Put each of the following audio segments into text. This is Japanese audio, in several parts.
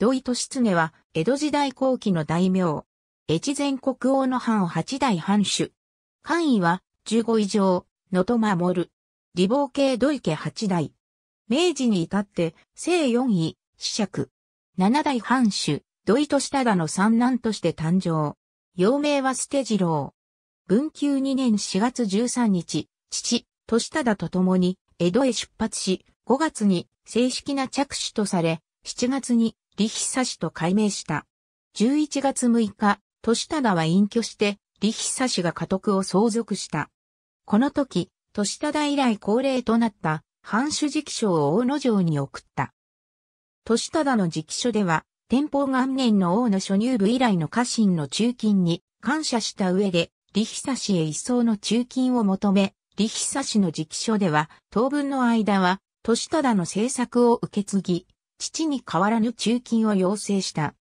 土井利常は、江戸時代後期の大名。越前国王の藩を八代藩主。官位は、十五以上、野戸守。李亡系土井家八代。明治に至って、正四位、子爵。七代藩主、土井利忠の三男として誕生。幼名は捨て次郎。文久二年四月十三日、父、利忠と共に、江戸へ出発し、5月に正式な着手とされ、7月に李久氏と改名した。11月6日、年忠は隠居して、李久氏が家督を相続した。この時、年忠以来恒例となった、藩主直書を大野城に送った。年忠の直書では、天保元年の王の初入部以来の家臣の中勤に感謝した上で、李久氏へ一層の中勤を求め、李久氏の直書では、当分の間は、年忠の政策を受け継ぎ、父に変わらぬ中勤を要請した。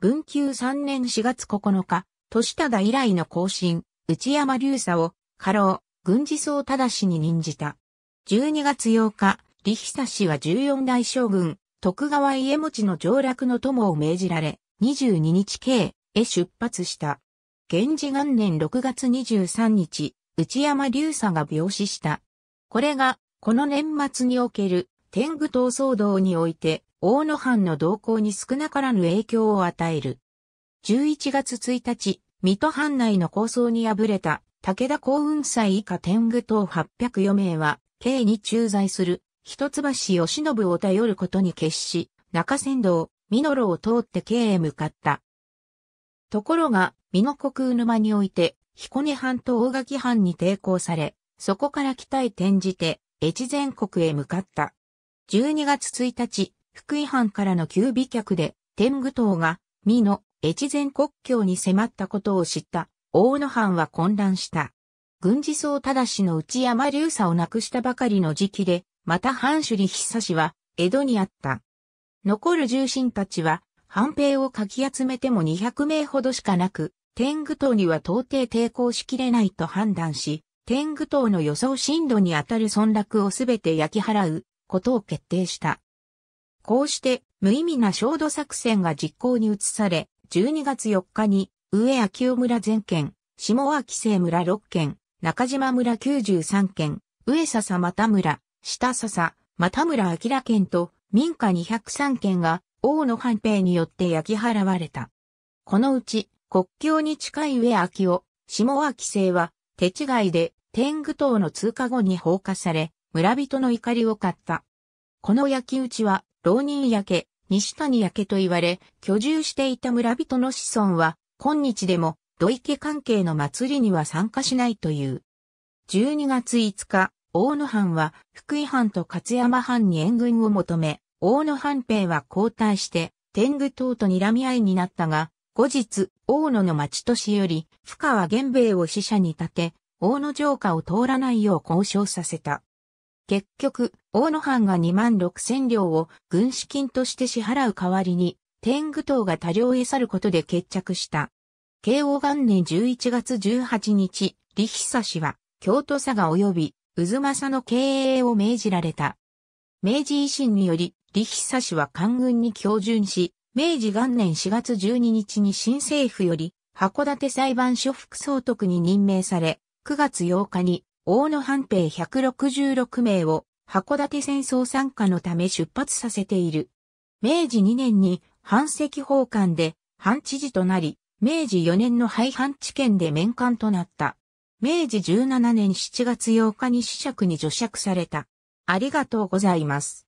文久3年4月9日、年忠以来の更進、内山隆佐を、過労、軍事総忠氏に任じた。12月8日、李久氏は14代将軍、徳川家持の上落の友を命じられ、22日経へ出発した。源氏元年6月23日、内山隆佐が病死した。これが、この年末における天狗党騒動において、大野藩の動向に少なからぬ影響を与える。11月1日、水戸藩内の構想に敗れた武田幸雲祭以下天狗等804名は、京に駐在する、一橋義信を頼ることに決し、中山道、美濃路を通って京へ向かった。ところが、美濃国沼において、彦根藩と大垣藩に抵抗され、そこから北へ転じて、越前国へ向かった。12月1日、福井藩からの急備客で、天狗党が、美濃、越前国境に迫ったことを知った、大野藩は混乱した。軍事総しの内山隆佐を亡くしたばかりの時期で、また藩主に久氏は、江戸にあった。残る重臣たちは、藩兵をかき集めても200名ほどしかなく、天狗党には到底抵抗しきれないと判断し、天狗党の予想進度にあたる村落をすべて焼き払うことを決定した。こうして無意味な焦土作戦が実行に移され、12月4日に上秋尾村全県、下秋生村6県、中島村93県、上笹又村、下笹、又村明県と民家203県が王の藩兵によって焼き払われた。このうち国境に近い上秋尾、下秋生は手違いで天狗島の通過後に放火され、村人の怒りを買った。この焼き討ちは浪人焼け、西谷焼けと言われ、居住していた村人の子孫は、今日でも、土池関係の祭りには参加しないという。12月5日、大野藩は、福井藩と勝山藩に援軍を求め、大野藩兵は交代して、天狗党と睨み合いになったが、後日、大野の町都市より、深川源兵衛を死者に立て、大野城下を通らないよう交渉させた。結局、大野藩が2万6千両を軍資金として支払う代わりに、天狗党が多量へ去ることで決着した。慶応元年11月18日、李久氏は、京都佐賀及び、渦政の経営を命じられた。明治維新により、李久氏は官軍に教順し、明治元年4月12日に新政府より、函館裁判所副総督に任命され、9月8日に大野藩兵166名を函館戦争参加のため出発させている。明治2年に半籍奉還で半知事となり、明治4年の廃藩置県で面官となった。明治17年7月8日に死釈に除釈された。ありがとうございます。